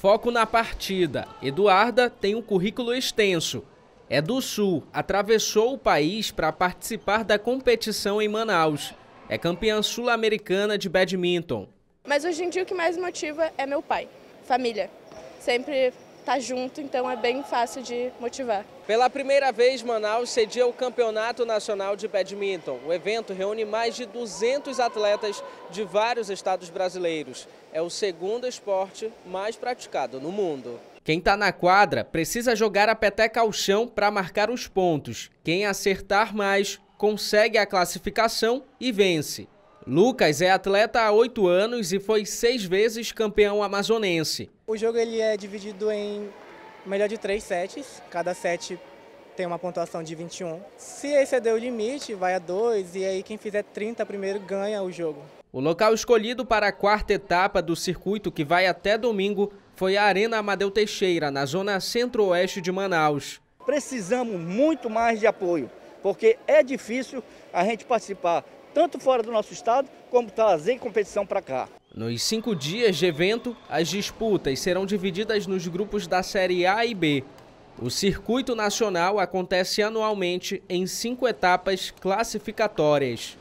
Foco na partida. Eduarda tem um currículo extenso. É do Sul, atravessou o país para participar da competição em Manaus. É campeã sul-americana de badminton. Mas hoje em dia o que mais motiva é meu pai, família. Sempre tá junto, então é bem fácil de motivar. Pela primeira vez, Manaus cedia o Campeonato Nacional de Badminton. O evento reúne mais de 200 atletas de vários estados brasileiros. É o segundo esporte mais praticado no mundo. Quem está na quadra precisa jogar a peteca ao chão para marcar os pontos. Quem acertar mais consegue a classificação e vence. Lucas é atleta há oito anos e foi seis vezes campeão amazonense. O jogo ele é dividido em melhor de três sets, cada set tem uma pontuação de 21. Se exceder o limite, vai a dois e aí quem fizer 30 primeiro ganha o jogo. O local escolhido para a quarta etapa do circuito, que vai até domingo, foi a Arena Amadeu Teixeira, na zona centro-oeste de Manaus. Precisamos muito mais de apoio, porque é difícil a gente participar tanto fora do nosso estado, como trazer competição para cá. Nos cinco dias de evento, as disputas serão divididas nos grupos da Série A e B. O circuito nacional acontece anualmente em cinco etapas classificatórias.